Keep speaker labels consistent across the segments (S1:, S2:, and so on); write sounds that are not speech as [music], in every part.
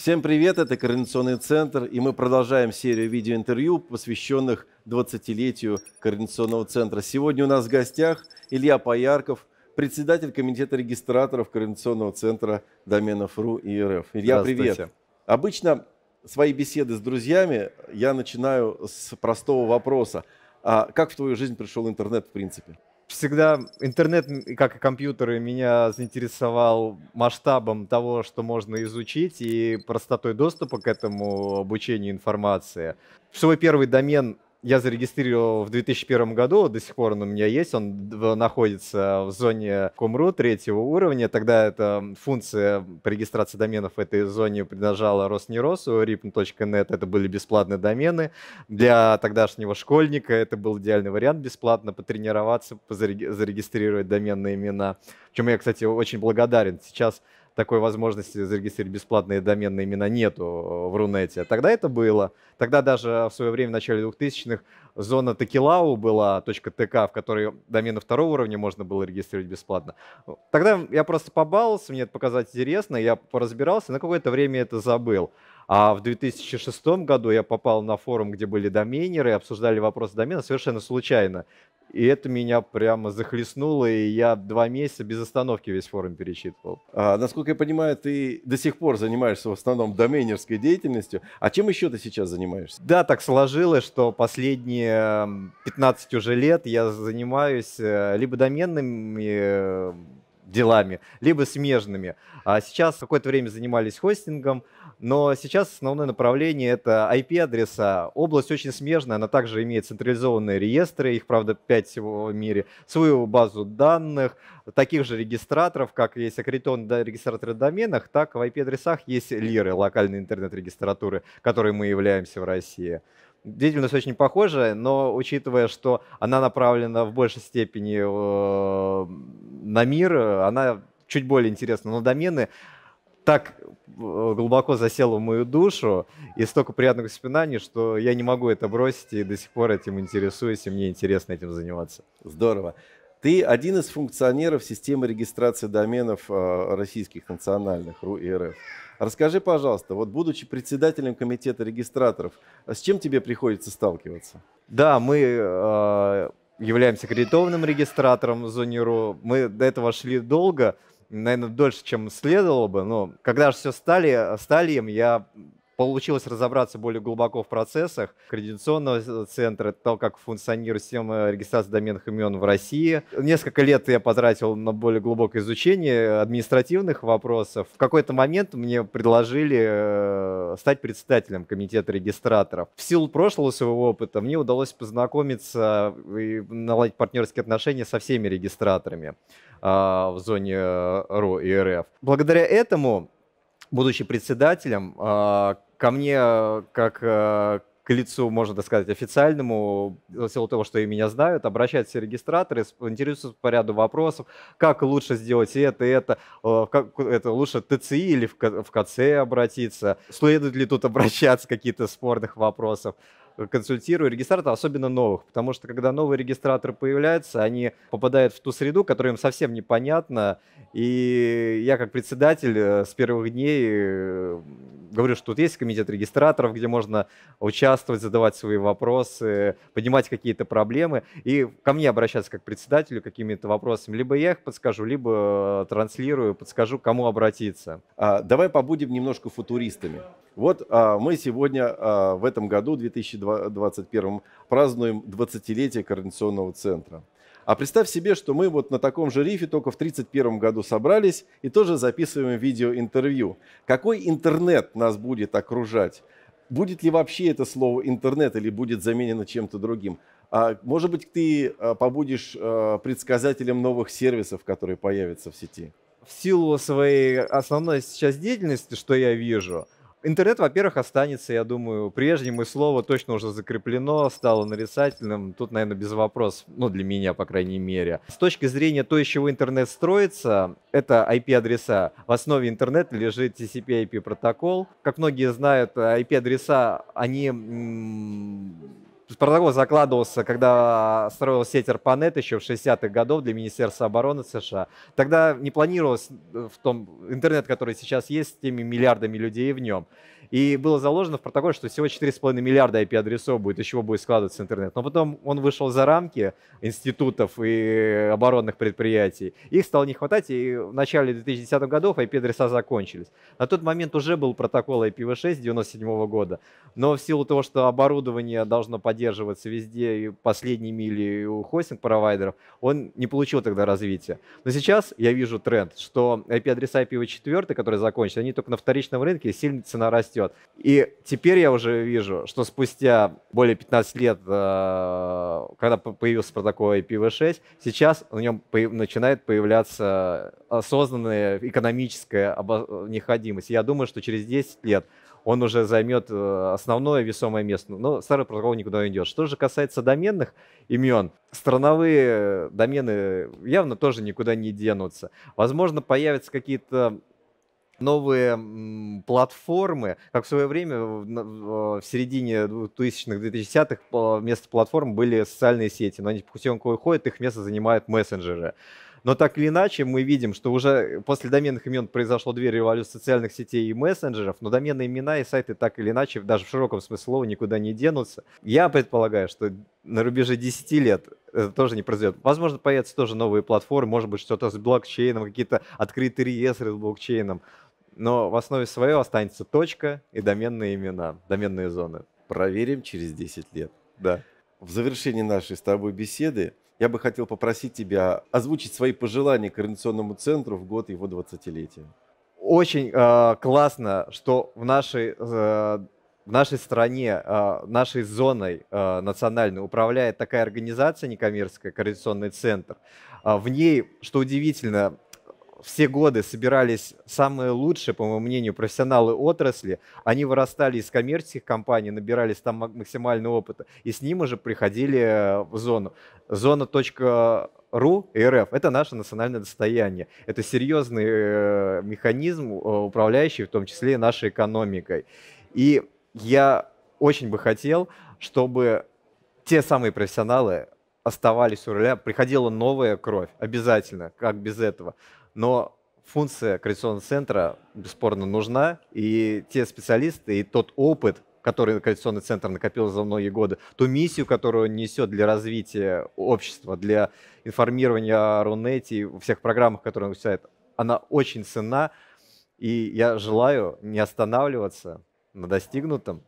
S1: Всем привет, это Координационный центр, и мы продолжаем серию видеоинтервью, посвященных 20-летию Координационного центра. Сегодня у нас в гостях Илья Поярков, председатель комитета регистраторов Координационного центра доменов РУ и РФ. Илья, привет. Обычно свои беседы с друзьями я начинаю с простого вопроса. А как в твою жизнь пришел интернет в принципе?
S2: всегда интернет, как и компьютеры, меня заинтересовал масштабом того, что можно изучить и простотой доступа к этому обучению информации. Свой первый домен я зарегистрировал в 2001 году, до сих пор он у меня есть, он находится в зоне Кумру третьего уровня, тогда эта функция по регистрации доменов в этой зоне принадлежала Роснеросу, ripn.net, это были бесплатные домены, для тогдашнего школьника это был идеальный вариант бесплатно потренироваться, зареги- зарегистрировать доменные имена, чем я, кстати, очень благодарен. Сейчас такой возможности зарегистрировать бесплатные доменные имена нету э, в Рунете. Тогда это было. Тогда даже в свое время, в начале 2000-х, зона Текилау была, точка ТК, в которой домены второго уровня можно было регистрировать бесплатно. Тогда я просто побаловался, мне это показалось интересно, я поразбирался, на какое-то время это забыл. А в 2006 году я попал на форум, где были доменеры, обсуждали вопрос домена совершенно случайно. И это меня прямо захлестнуло, и я два месяца без остановки весь форум перечитывал.
S1: А, насколько я понимаю, ты до сих пор занимаешься в основном доменерской деятельностью. А чем еще ты сейчас занимаешься?
S2: Да, так сложилось, что последние 15 эм, уже лет я занимаюсь э, либо доменными э, делами, либо смежными. А сейчас какое-то время занимались хостингом, но сейчас основное направление – это IP-адреса. Область очень смежная, она также имеет централизованные реестры, их, правда, 5 всего в мире, свою базу данных, таких же регистраторов, как есть аккредитованные да, регистраторы доменах, так в IP-адресах есть лиры, локальные интернет-регистратуры, которые мы являемся в России деятельность очень похожая, но учитывая, что она направлена в большей степени э, на мир, э, она чуть более интересна. Но домены так э, глубоко засело в мою душу и столько приятных воспоминаний, что я не могу это бросить и до сих пор этим интересуюсь, и мне интересно этим заниматься. Здорово. Ты
S1: один из функционеров системы регистрации доменов э, российских национальных РУ и РФ. Расскажи, пожалуйста, вот будучи председателем комитета регистраторов, с чем тебе приходится
S2: сталкиваться? Да, мы э, являемся аккредитованным регистратором в зоне РУ. Мы до этого шли долго, наверное, дольше, чем следовало бы, но когда же все стали, э, стали им, я получилось разобраться более глубоко в процессах координационного э, центра, того, как функционирует система регистрации доменных имен в России. Несколько лет я потратил на более глубокое изучение административных вопросов. В какой-то момент мне предложили э, стать председателем комитета регистраторов. В силу прошлого своего опыта мне удалось познакомиться и наладить партнерские отношения со всеми регистраторами э, в зоне РУ и РФ. Благодаря этому будучи председателем ко мне э, как э, к лицу, можно так сказать, официальному, в силу того, что и меня знают, обращаются регистраторы, интересуются по ряду вопросов, как лучше сделать это, это, э, как это лучше ТЦИ или в, в КЦ обратиться, следует ли тут [laughs] обращаться какие-то спорных вопросов консультирую регистраторов особенно новых, потому что когда новые регистраторы появляются, они попадают в ту среду, которая им совсем непонятна, и я как председатель с первых дней говорю, что тут есть комитет регистраторов, где можно участвовать, задавать свои вопросы, поднимать какие-то проблемы и ко мне обращаться как председателю какими-то вопросами. Либо я их подскажу, либо э, транслирую, подскажу, кому обратиться. А, давай
S1: побудем немножко футуристами. Вот а, мы сегодня а, в этом году, 2021, празднуем 20-летие Координационного центра. А представь себе, что мы вот на таком же рифе только в 1931 году собрались и тоже записываем видеоинтервью. Какой интернет нас будет окружать? Будет ли вообще это слово интернет или будет заменено чем-то другим? А, может быть, ты а, побудешь а, предсказателем новых сервисов, которые появятся в сети?
S2: В силу своей основной сейчас деятельности, что я вижу – Интернет, во-первых, останется, я думаю, прежним, и слово точно уже закреплено, стало нарицательным, тут, наверное, без вопросов, ну, для меня, по крайней мере. С точки зрения то, из чего интернет строится, это IP-адреса. В основе интернета лежит TCP-IP протокол. Как многие знают, IP-адреса, они протокол закладывался, когда строил сеть ARPANET еще в 60-х годов для Министерства обороны США. Тогда не планировалось э, в том интернет, который сейчас есть, с теми миллиардами людей в нем. И было заложено в протоколе, что всего 4,5 миллиарда IP-адресов будет, из чего будет складываться интернет. Но потом он вышел за рамки институтов и оборонных предприятий. Их стало не хватать, и в начале 2010 годов IP-адреса закончились. На тот момент уже был протокол IPv6 97 года, но в силу того, что оборудование должно поддерживаться везде, и последние мили и у хостинг-провайдеров, он не получил тогда развития. Но сейчас я вижу тренд, что IP-адреса IPv4, которые закончились, они только на вторичном рынке, сильно цена растет растет. И теперь я уже вижу, что спустя более 15 лет, э, когда появился протокол IPv6, сейчас на нем начинает появляться осознанная экономическая необходимость. Я думаю, что через 10 лет он уже займет э, основное весомое место. Но старый протокол никуда не идет. Что же касается доменных имен, страновые домены явно тоже никуда не денутся. Возможно, появятся какие-то новые платформы, как в свое время в а, середине 2000-х, 2010-х вместо платформ были социальные сети, но они потихоньку уходят, их место занимают мессенджеры. Но так или иначе, мы видим, что уже после доменных имен произошло две революции социальных сетей и мессенджеров, но доменные имена и сайты так или иначе, даже в широком смысле слова, никуда не денутся. Я предполагаю, что на рубеже 10 лет это тоже не произойдет. Возможно, появятся тоже новые платформы, может быть, что-то с блокчейном, какие-то открытые реестры с блокчейном но в основе своей останется точка и доменные имена, доменные зоны. Проверим через 10
S1: лет. Да. В завершении нашей с тобой беседы я бы хотел попросить тебя озвучить свои пожелания Координационному центру в год его 20-летия.
S2: Очень э, классно, что в нашей, э, в нашей стране, э, нашей зоной э, национальной управляет такая организация некоммерческая, Координационный центр. Э, в ней, что удивительно, все годы собирались самые лучшие, по моему мнению, профессионалы отрасли. Они вырастали из коммерческих компаний, набирались там максимального опыта. И с ним уже приходили э, в зону. Зона .ру и РФ – это наше национальное достояние. Это серьезный э, механизм, э, управляющий в том числе и нашей экономикой. И я очень бы хотел, чтобы те самые профессионалы оставались у руля, приходила новая кровь, обязательно, как без этого но функция координационного центра бесспорно нужна, и те специалисты, и тот опыт, который координационный центр накопил за многие годы, ту миссию, которую он несет для развития общества, для информирования о Рунете, и всех программах, которые он выпускает, она очень ценна. И я желаю не останавливаться на достигнутом.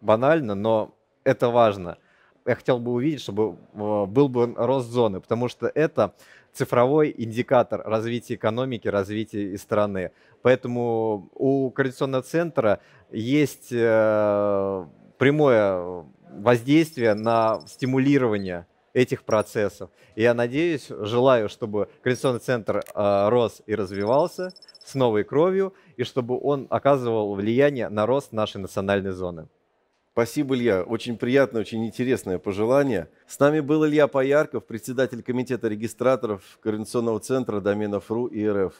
S2: Банально, но это важно. Я хотел бы увидеть, чтобы э, был бы рост зоны, потому что это цифровой индикатор развития экономики, развития страны. Поэтому у координационного центра есть э, прямое воздействие на стимулирование этих процессов. И я надеюсь, желаю, чтобы координационный центр э, рос и развивался с новой кровью, и чтобы он оказывал влияние на рост нашей национальной зоны. Спасибо, Илья. Очень приятное,
S1: очень интересное пожелание. С нами был Илья Поярков, председатель комитета регистраторов Координационного центра доменов .ру и РФ.